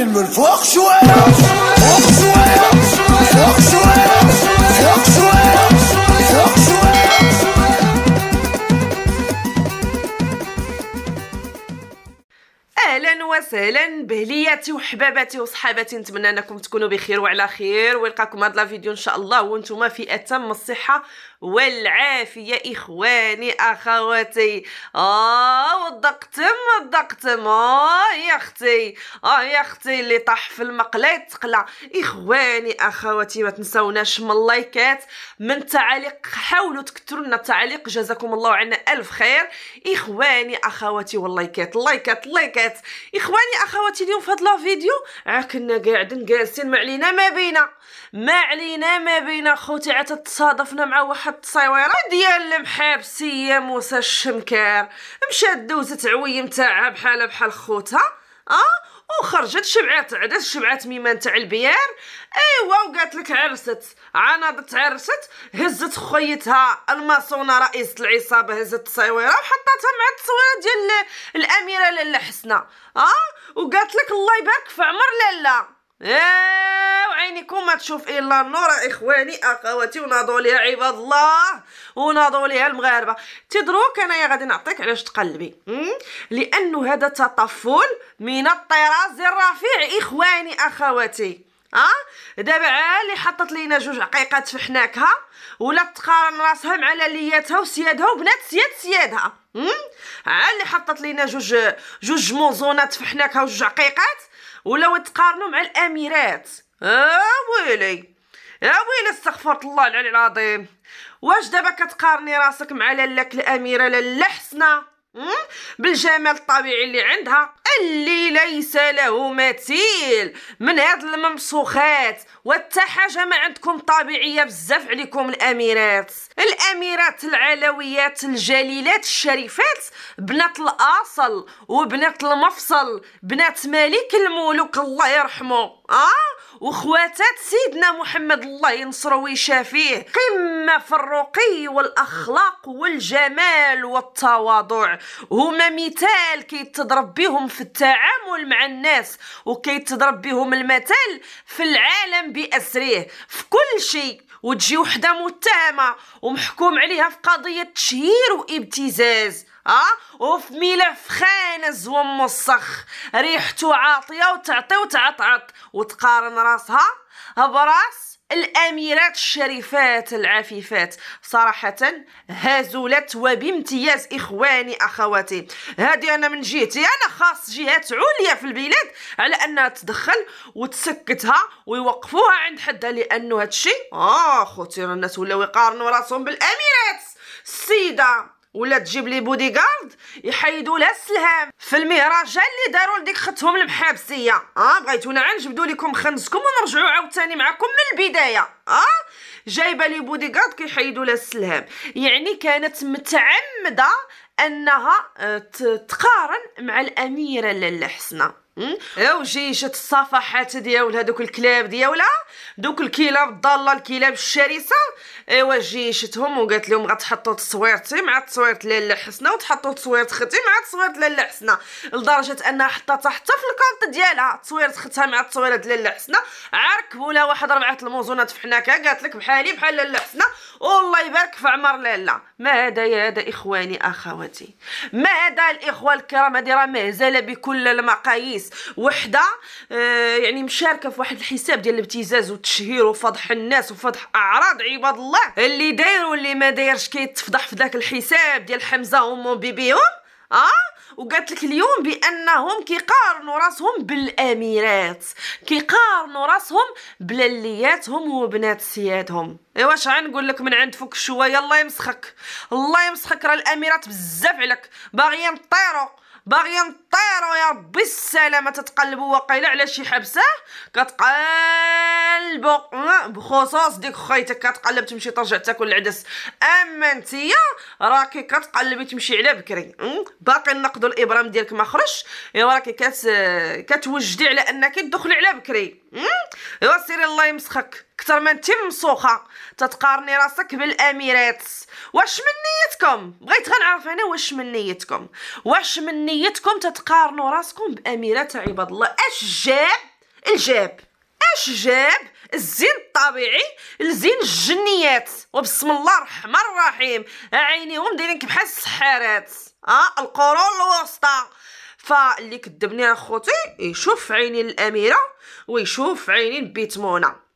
Berlin wird fluchtschwer! اهلا بهلياتي وحباباتي وصحاباتي نتمنى انكم تكونوا بخير وعلى خير ويلقاكم هاد لا فيديو ان شاء الله وانتم في اتم الصحه والعافيه اخواني اخواتي اه وضقتم وضقتم اه يا اختي اه يا اختي اللي طاح في المقله تقلع اخواني اخواتي ما تنساوناش من اللايكات من التعاليق حاولوا تكثروا لنا التعاليق جزاكم الله عنا الف خير اخواني اخواتي واللايكات اللايكات اللايكات اخواني يعني اخواتي اليوم في هاد لا فيديو كنا قاعدين جالسين ما علينا ما بينا ما علينا ما بينا خوتي عاد تصادفنا مع واحد التصويره ديال المحابسيه موسى الشمكار مشات دوزت عويم تاعها بحالها بحال خوتها اه وخرجت شبعات عدات شبعات ميمان تاع البيار ايوا وقالت لك عرست عناضت عرست هزت خويتها الماسونه رئيسه العصابه هزت التصويره وحطاتها مع التصويره ديال الاميره لاله حسنه اه وقالت لك الله يبارك في عمر لاله ايه وعينيكم ما تشوف الا النور اخواني اخواتي وناضوا ليها عباد الله وناضوا ليها المغاربه تدروك انايا غادي نعطيك علاش تقلبي لانه هذا تطفل من الطراز الرفيع اخواني اخواتي اه دابا اللي حطت لينا جوج عقيقات في حناكها ولا تقارن راسها مع لالياتها وسيادها وبنات سياد سيادها عا اللي حطت لينا جوج جوج موزونات في حناكها وجوج عقيقات ولاو تقارنوا مع الاميرات اه ويلي يا آه، ويلي استغفرت الله العلي العظيم واش دابا كتقارني راسك مع لالك الاميره لاله حسنه بالجمال الطبيعي اللي عندها اللي ليس له مثيل من هاد الممسوخات وتا حاجه ما عندكم طبيعيه بزاف عليكم الاميرات الاميرات العلويات الجليلات الشريفات بنات الاصل وبنات المفصل بنات ملك الملوك الله يرحمه اه وخواتات سيدنا محمد الله ينصره ويشافيه قمه في الرقي والاخلاق والجمال والتواضع هما مثال كيتضرب بهم في التعامل مع الناس وكيتضرب بهم المثال في العالم باسره في كل شيء وتجي وحده متهمه ومحكوم عليها في قضيه تشهير وابتزاز اه وفي ملف خانز وموسخ ريحته عاطيه وتعطي وتعطعط وتقارن راسها براس الأميرات الشريفات العفيفات صراحة هزولت وبامتياز إخواني أخواتي هذه أنا من جهتي أنا خاص جهات عليا في البلاد على أنها تدخل وتسكتها ويوقفوها عند حدها لأنه هادشي آه خوتي الناس ولاو يقارنوا راسهم بالأميرات السيدة ولا تجيب لي بودي غارد يحيدوا لها السلهام في المهرجان اللي داروا لديك ختهم المحابسيه اه بغيتونا عا نجبدوا لكم خنزكم ونرجعوا عاوتاني معكم من البدايه اه جايبه لي بودي غارد كيحيدوا لها السلهام يعني كانت متعمده انها آه، تقارن مع الاميره لاله حسنه او إيه، جات الصفحات ديال هذوك الكلاب ديالها دوك الكلاب الضاله الكلاب الشرسه ايوا جيشتهم وقالت لهم غتحطوا تصويرتي مع تصويرت لاله حسنه وتحطوا تصويرت ختي مع تصويرت لاله حسنه لدرجه انها حطتها حتى في الكونط ديالها تصويرت ختها مع تصويرت لاله حسنه عركبوا لها واحد ربعه الموزونات في حناكه قالت لك بحالي بحال لاله حسنه والله يبارك في عمر لالا ما يا هذا اخواني اخواتي ما الاخوه الكرام هذه راه مهزله بكل المقاييس وحده آه يعني مشاركه في واحد الحساب ديال الابتزاز والتشهير وفضح الناس وفضح اعراض عباد الله اللي داير واللي ما دايرش كيتفضح في ذاك الحساب ديال حمزه ومون بيبيهم اه وقالت لك اليوم بانهم كيقارنوا راسهم بالاميرات كيقارنوا راسهم بلالياتهم وبنات سيادهم ايوا اش غنقول لك من عند فوك شويه الله يمسخك الله يمسخك راه الاميرات بزاف عليك باغيين طيروا باغيين نطيرو يا ربي السلامة تتقلبو واقيلا على شي حبسه كتقلبو بخصوص ديك خيتك كتقلب تمشي ترجع تاكل العدس اما نتيا راكي كتقلبي تمشي على بكري باقي نقدو الابرام ديالك ما خرجش ايوا راكي كت كتوجدي على انك تدخلي على بكري ايوا سيري الله يمسخك كتر من انتي ممسوخه تتقارني راسك بالاميرات واش من نيتكم بغيت غنعرف انا واش من نيتكم واش من نيتكم تتقارنوا راسكم باميرات عباد الله اش جاب الجاب اش جاب الزين الطبيعي الزين الجنيات وبسم الله الرحمن الرحيم عينيهم دايرين بحال السحارات اه القرون الوسطى فاللي كذبني اخوتي يشوف عيني الاميره ويشوف عيني بيتمونه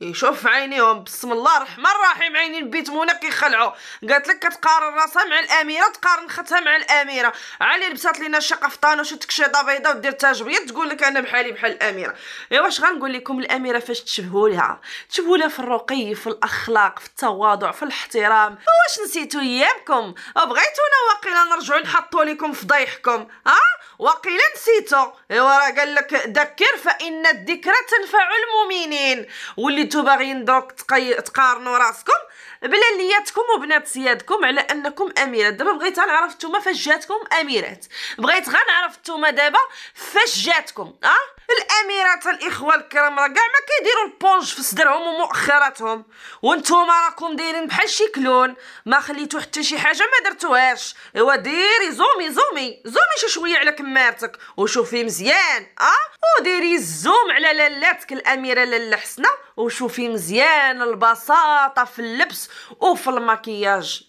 يشوف عينيهم بسم الله الرحمن الرحيم عينين بيت منى كيخلعوا قالت لك كتقارن راسها مع الاميره تقارن ختها مع الاميره علي لبسات لينا شي قفطان وشي تكشيطه بيضاء ودير تاج ابيض تقول لك انا بحالي بحال الاميره ايوا واش غنقول لكم الاميره فاش تشبهوا لها تشبهوا لها في الرقي في الاخلاق في التواضع في الاحترام واش نسيتوا ايامكم بغيتونا واقيلا نرجعوا نحطوا لكم فضيحكم ها واقيلا نسيتوا ايوا راه قال لك ذكر فان الذكرى تنفع المؤمنين واللي نتو باغيين دروك تقارنوا راسكم بلالياتكم وبنات سيادكم على انكم اميرات دابا بغيت نعرف نتوما فاش جاتكم اميرات بغيت غنعرف نتوما دابا فاش جاتكم اه الاميرات الاخوه الكرام راه كاع ما كيديروا البونج في صدرهم ومؤخراتهم وانتوما راكم دايرين بحال شي كلون ما خليتو حتى شي حاجه ما درتوهاش ايوا ديري زومي زومي زومي شي شويه على كمارتك وشوفي مزيان اه وديري الزوم على لالاتك الاميره لاله حسنه وشوفي مزيان البساطه في اللب اللبس وفي الماكياج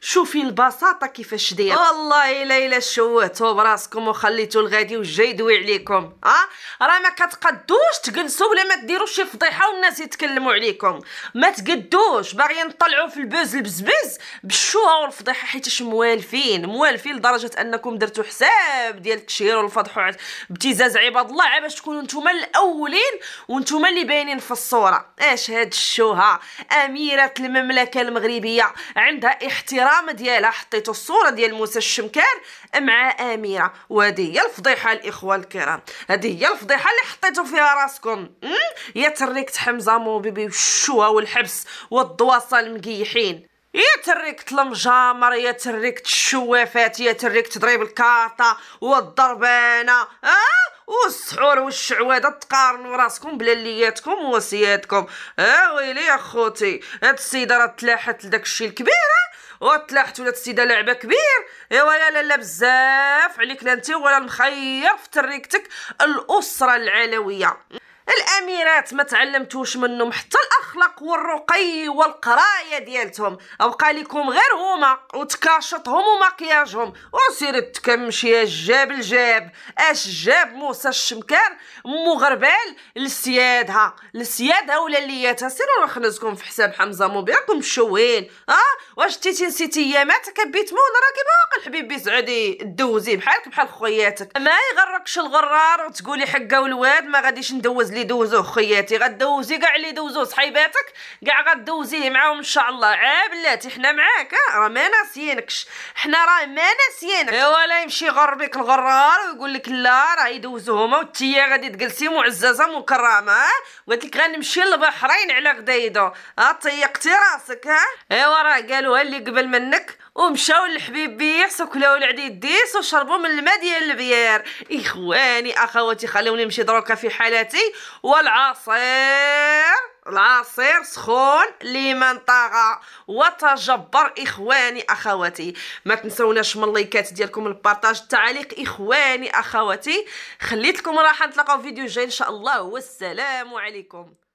شوفي البساطه كيفاش داير والله الا الا شوهتو براسكم وخليتو الغادي وجا يدوي عليكم ها راه ما كتقدوش تجلسوا بلا ما ديروا شي فضيحه والناس يتكلموا عليكم ما تقدوش باغيين نطلعوا في البوز البزبز بالشوهه والفضيحه حيت موالفين موالفين لدرجه انكم درتوا حساب ديال التشهير والفضح ابتزاز عباد الله باش تكونوا نتوما الاولين وانتوما اللي باينين في الصوره اش هاد الشوهه اميره المملكه المملكه المغربيه عندها احترام ديالها حطيتو الصوره ديال موسى الشمكان مع اميره وهذه هي الفضيحه الاخوه الكرام هذه هي الفضيحه اللي حطيتو فيها راسكم يا تريكت حمزه موبيبي والشوه والحبس والدواصه المقيحين يا تريكت المجامر يا تريكت الشوافات يا تريكت ضريب الكارطه والضربانه آه والسحور والشعوذه تقارنوا راسكم بلالياتكم ووصياتكم اه ويلي يا خوتي هاد السيده راه تلاحت لداك الشيء الكبير آه؟ وتلاحت ولات السيده لعبه كبير ايوا يا لاله بزاف عليك لا انت ولا المخير في تريكتك الاسره العلويه الاميرات ما تعلمتوش منهم حتى الاخلاق والرقي والقرايه ديالتهم بقى لكم غير هما وتكاشطهم ومكياجهم وسير تكمشي يا جاب الجاب اش جاب موسى الشمكار غربال لسيادها لسيادها ولا لياتها سيروا خنزكم في حساب حمزه مو بياكم شوين اه واش تيتي نسيتي اياماتك بيت مون باقي الحبيب حبيبي سعودي دوزي بحالك بحال خوياتك ما يغركش الغرار وتقولي حقه والواد ما غاديش ندوز اللي دوزو خياتي غدوزي كاع اللي دوزو صحيباتك كاع غدوزيه معاهم ان شاء الله عا آه بلاتي حنا معاك آه. راه ما ناسيينكش حنا راه ما ناسيينك ايوا لا يمشي يغربك الغرار ويقول لك لا راه يدوزو هما وانتيا غادي تجلسي معززه مكرمه آه. قلت لك غنمشي للبحرين على غدايدو ها طيقتي راسك ها ايوا راه قالوها اللي قبل منك ومشاو للحبيب بيحس وكلاو العديد ديس وشربوا من الماء ديال البيار اخواني اخواتي خلوني نمشي دروكا في حالتي والعصير العصير سخون لمن طغى وتجبر اخواني اخواتي ما تنسوناش من اللايكات ديالكم البارطاج التعليق اخواني اخواتي خليت لكم راح نتلاقاو فيديو جاي ان شاء الله والسلام عليكم